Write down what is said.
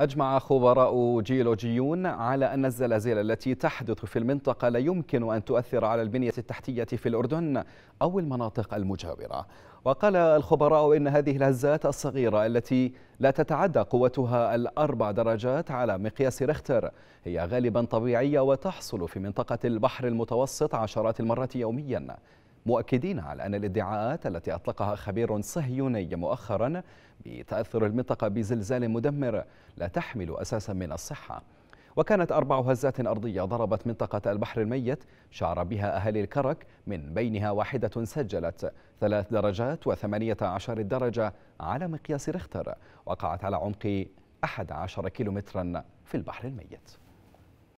أجمع خبراء جيولوجيون على أن الزلازل التي تحدث في المنطقة لا يمكن أن تؤثر على البنية التحتية في الأردن أو المناطق المجاورة وقال الخبراء إن هذه الهزات الصغيرة التي لا تتعدى قوتها الأربع درجات على مقياس ريختر هي غالبا طبيعية وتحصل في منطقة البحر المتوسط عشرات المرات يوميا مؤكدين على أن الادعاءات التي أطلقها خبير صهيوني مؤخرا بتأثر المنطقة بزلزال مدمر لا تحمل أساسا من الصحة وكانت أربع هزات أرضية ضربت منطقة البحر الميت شعر بها أهالي الكرك من بينها واحدة سجلت ثلاث درجات وثمانية عشر درجة على مقياس ريختر وقعت على عمق 11 كيلومترا في البحر الميت